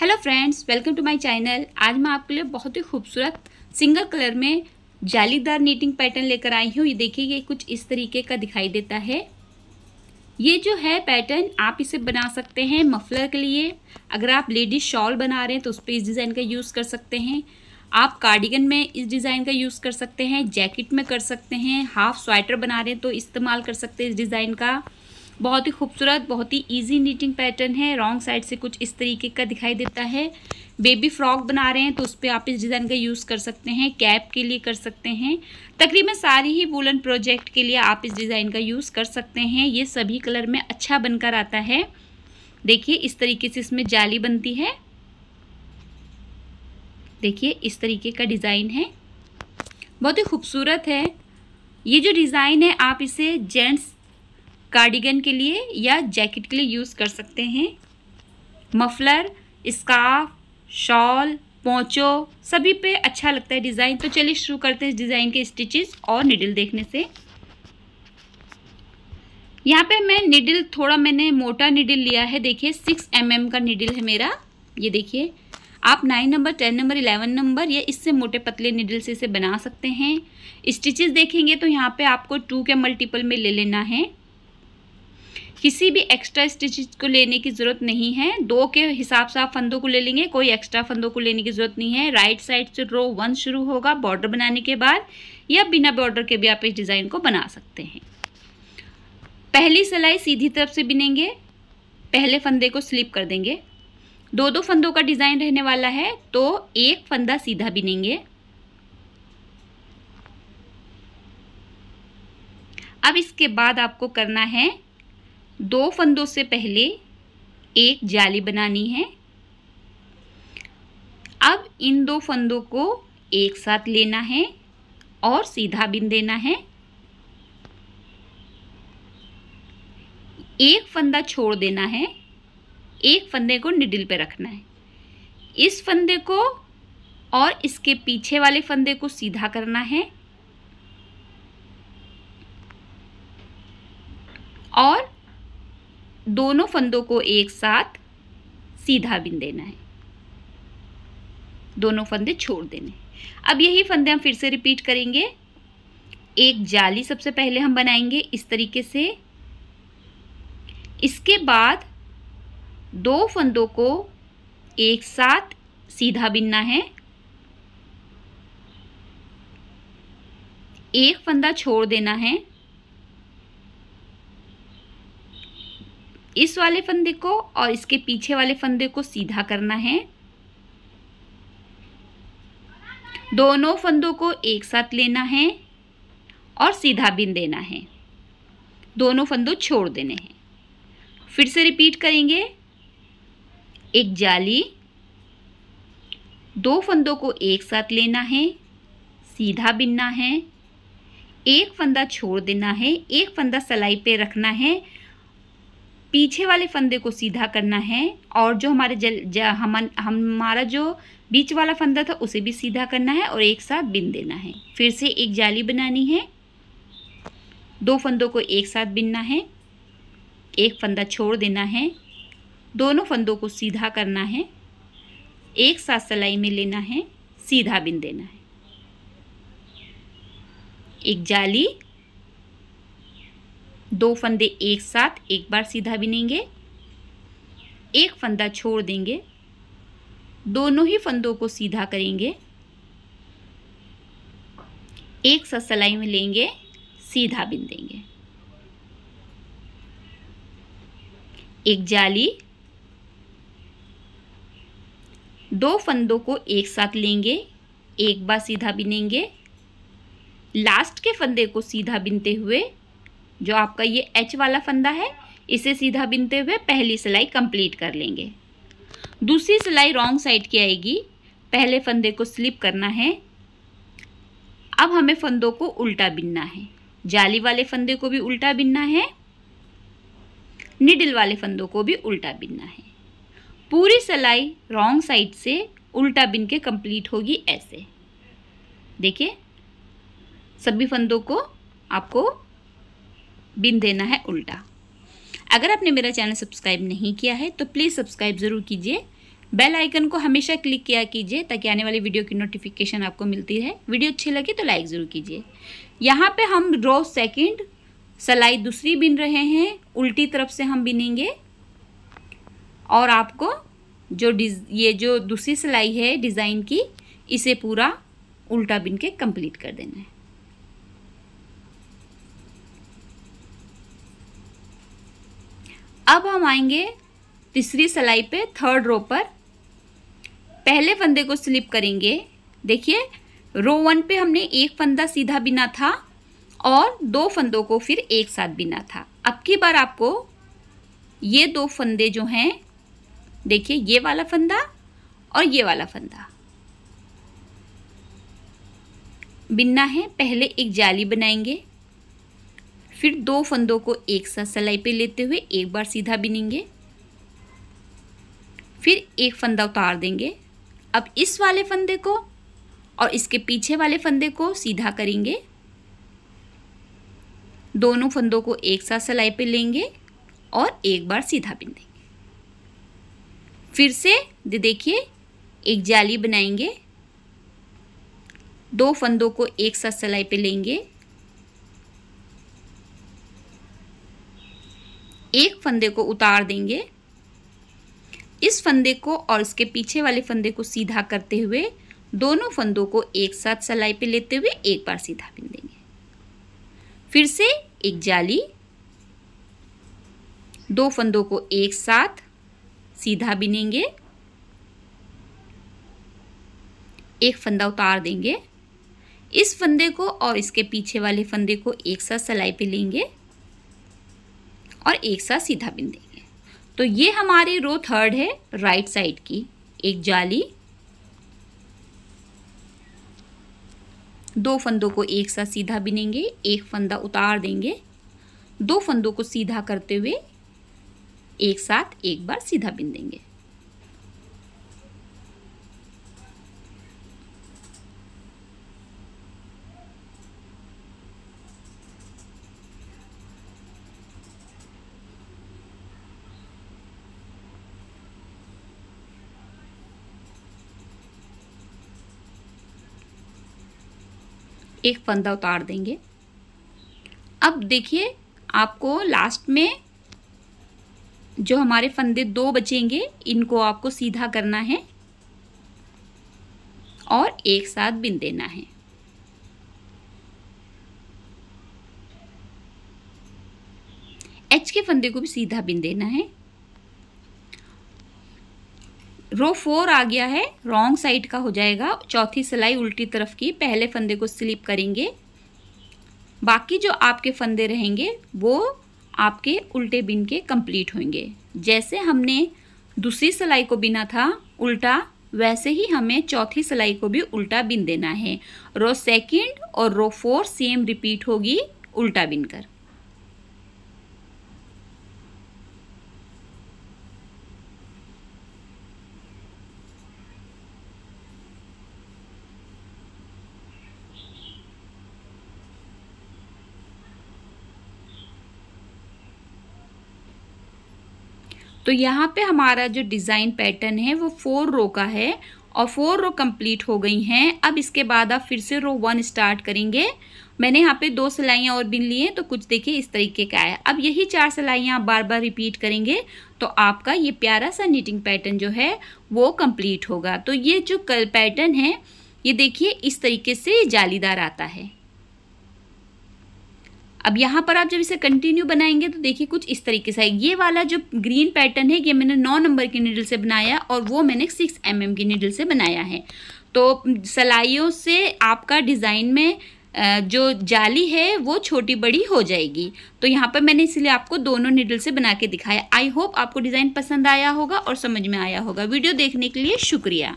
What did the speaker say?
hello friends welcome to my channel आज मैं आपके लिए बहुत ही खूबसूरत सिंगल कलर में जालीदार नीटिंग पैटर्न लेकर आई हूँ ये देखिए ये कुछ इस तरीके का दिखाई देता है ये जो है पैटर्न आप इसे बना सकते हैं मफलर के लिए अगर आप लेडीज शॉल बना रहे हैं तो उस पर इस डिज़ाइन का यूज़ कर सकते हैं आप कार्डिगन में इस डिज़ाइन का यूज़ कर सकते हैं जैकेट में कर सकते हैं हाफ स्वेटर बना रहे हैं तो इस्तेमाल कर सकते हैं इस डिज़ाइन का बहुत ही खूबसूरत बहुत ही ईजी नीटिंग पैटर्न है रॉन्ग साइड से कुछ इस तरीके का दिखाई देता है बेबी फ्रॉक बना रहे हैं तो उस पर आप इस डिज़ाइन का यूज़ कर सकते हैं कैप के लिए कर सकते हैं तकरीबन सारी ही वुलन प्रोजेक्ट के लिए आप इस डिज़ाइन का यूज़ कर सकते हैं ये सभी कलर में अच्छा बनकर आता है देखिए इस तरीके से इसमें जाली बनती है देखिए इस तरीके का डिज़ाइन है बहुत ही खूबसूरत है ये जो डिज़ाइन है आप इसे जेंट्स कार्डिगन के लिए या जैकेट के लिए यूज़ कर सकते हैं मफलर स्काफ शॉल पोंचो सभी पे अच्छा लगता है डिज़ाइन तो चलिए शुरू करते हैं डिज़ाइन के स्टिचेस और निडल देखने से यहाँ पे मैं निडल थोड़ा मैंने मोटा निडल लिया है देखिए सिक्स एम mm का निडल है मेरा ये देखिए आप nine number ten number eleven number या इससे मोटे पतले निडल से इसे बना सकते हैं स्टिचेस देखेंगे तो यहाँ पे आपको टू के मल्टीपल में ले लेना है किसी भी एक्स्ट्रा स्टिचेज को लेने की ज़रूरत नहीं है दो के हिसाब से आप फंदों को ले लेंगे कोई एक्स्ट्रा फंदों को लेने की ज़रूरत नहीं है राइट साइड से रो वन शुरू होगा बॉर्डर बनाने के बाद या बिना बॉर्डर के भी आप इस डिज़ाइन को बना सकते हैं पहली सिलाई सीधी तरफ से बिनेंगे पहले फंदे को स्लिप कर देंगे दो दो फंदों का डिज़ाइन रहने वाला है तो एक फंदा सीधा बिनेंगे अब इसके बाद आपको करना है दो फंदों से पहले एक जाली बनानी है अब इन दो फंदों को एक साथ लेना है और सीधा बिन देना है एक फंदा छोड़ देना है एक फंदे को निडिल पे रखना है इस फंदे को और इसके पीछे वाले फंदे को सीधा करना है और दोनों फंदों को एक साथ सीधा बिन देना है दोनों फंदे छोड़ देने अब यही फंदे हम फिर से रिपीट करेंगे एक जाली सबसे पहले हम बनाएंगे इस तरीके से इसके बाद दो फंदों को एक साथ सीधा बिनना है एक फंदा छोड़ देना है इस वाले फंदे को और इसके पीछे वाले फंदे को सीधा करना है दोनों फंदों को एक साथ लेना है और सीधा बिन देना है दोनों फंदों छोड़ देने हैं फिर से रिपीट करेंगे एक जाली दो फंदों को एक साथ लेना है सीधा बिनना है एक फंदा छोड़ देना है एक फंदा सलाई पे रखना है पीछे वाले फंदे को सीधा करना है और जो हमारे जल हम हमारा जो बीच वाला फंदा था उसे भी सीधा करना है और एक साथ बिन देना है फिर से एक जाली बनानी है दो फंदों को एक साथ बिनना है एक फंदा छोड़ देना है दोनों फंदों को सीधा करना है एक साथ सिलाई में लेना है सीधा बिन देना है एक जाली दो फंदे एक साथ एक बार सीधा बिनेंगे एक फंदा छोड़ देंगे दोनों ही फंदों को सीधा करेंगे एक साथ सलाई में लेंगे सीधा बिन देंगे एक जाली दो फंदों को एक साथ लेंगे एक बार सीधा बिनेंगे लास्ट के फंदे को सीधा बिनते हुए जो आपका ये एच वाला फंदा है इसे सीधा बिनते हुए पहली सिलाई कंप्लीट कर लेंगे दूसरी सिलाई रॉन्ग साइड की आएगी पहले फंदे को स्लिप करना है अब हमें फंदों को उल्टा बिनना है जाली वाले फंदे को भी उल्टा बिनना है निडल वाले फंदों को भी उल्टा बिनना है पूरी सिलाई रॉन्ग साइड से उल्टा बिन के कंप्लीट होगी ऐसे देखिए सभी फंदों को आपको बिन देना है उल्टा अगर आपने मेरा चैनल सब्सक्राइब नहीं किया है तो प्लीज़ सब्सक्राइब ज़रूर कीजिए बेल आइकन को हमेशा क्लिक किया कीजिए ताकि आने वाली वीडियो की नोटिफिकेशन आपको मिलती रहे वीडियो अच्छी लगी तो लाइक ज़रूर कीजिए यहाँ पे हम रो सेकंड सलाई दूसरी बिन रहे हैं उल्टी तरफ से हम बिनेंगे और आपको जो डिज ये जो दूसरी सिलाई है डिज़ाइन की इसे पूरा उल्टा बिन के कंप्लीट कर देना है अब हम आएंगे तीसरी सिलाई पे थर्ड रो पर पहले फंदे को स्लिप करेंगे देखिए रो वन पे हमने एक फंदा सीधा बिना था और दो फंदों को फिर एक साथ बिना था अब की बार आपको ये दो फंदे जो हैं देखिए ये वाला फंदा और ये वाला फंदा बिनना है पहले एक जाली बनाएंगे फिर दो फंदों को एक साथ सिलाई पे लेते हुए एक बार सीधा बिनेंगे फिर एक फंदा उतार देंगे अब इस वाले फंदे को और इसके पीछे वाले फंदे को सीधा करेंगे दोनों फंदों को एक साथ सिलाई पे लेंगे और एक बार सीधा बिन देंगे फिर से दे देखिए एक जाली बनाएंगे दो फंदों को एक साथ सिलाई पे लेंगे एक फंदे को उतार देंगे इस फंदे को और इसके पीछे वाले फंदे को सीधा करते हुए दोनों फंदों को एक साथ सलाई पे लेते हुए एक बार सीधा बिन देंगे फिर से एक जाली दो फंदों को एक साथ सीधा बिनेंगे एक फंदा उतार देंगे इस फंदे को और इसके पीछे वाले फंदे को एक साथ सलाई पे लेंगे और एक साथ सीधा बिन देंगे तो ये हमारी रो थर्ड है राइट साइड की एक जाली दो फंदों को एक साथ सीधा बिनेंगे एक फंदा उतार देंगे दो फंदों को सीधा करते हुए एक साथ एक बार सीधा बिन देंगे एक फंदा उतार देंगे अब देखिए आपको लास्ट में जो हमारे फंदे दो बचेंगे इनको आपको सीधा करना है और एक साथ बिन देना है एच के फंदे को भी सीधा बिन देना है रो फोर आ गया है रॉन्ग साइड का हो जाएगा चौथी सिलाई उल्टी तरफ की पहले फंदे को स्लिप करेंगे बाकी जो आपके फंदे रहेंगे वो आपके उल्टे बिन के कंप्लीट होंगे जैसे हमने दूसरी सिलाई को बिना था उल्टा वैसे ही हमें चौथी सिलाई को भी उल्टा बिन देना है रो सेकंड और रो फोर सेम रिपीट होगी उल्टा बिन कर तो यहाँ पे हमारा जो डिज़ाइन पैटर्न है वो फोर रो का है और फोर रो कंप्लीट हो गई हैं अब इसके बाद आप फिर से रो वन स्टार्ट करेंगे मैंने यहाँ पे दो सिलाइयाँ और बिन ली हैं तो कुछ देखिए इस तरीके का आया अब यही चार सिलाइयाँ आप बार बार रिपीट करेंगे तो आपका ये प्यारा सा नीटिंग पैटर्न जो है वो कम्प्लीट होगा तो ये जो कल पैटर्न है ये देखिए इस तरीके से जालीदार आता है अब यहाँ पर आप जब इसे कंटिन्यू बनाएंगे तो देखिए कुछ इस तरीके से ये वाला जो ग्रीन पैटर्न है ये मैंने नौ नंबर की नीडल से बनाया और वो मैंने सिक्स एम mm की नीडल से बनाया है तो सलाइयों से आपका डिज़ाइन में जो जाली है वो छोटी बड़ी हो जाएगी तो यहाँ पर मैंने इसलिए आपको दोनों निडल से बना के दिखाया आई होप आपको डिज़ाइन पसंद आया होगा और समझ में आया होगा वीडियो देखने के लिए शुक्रिया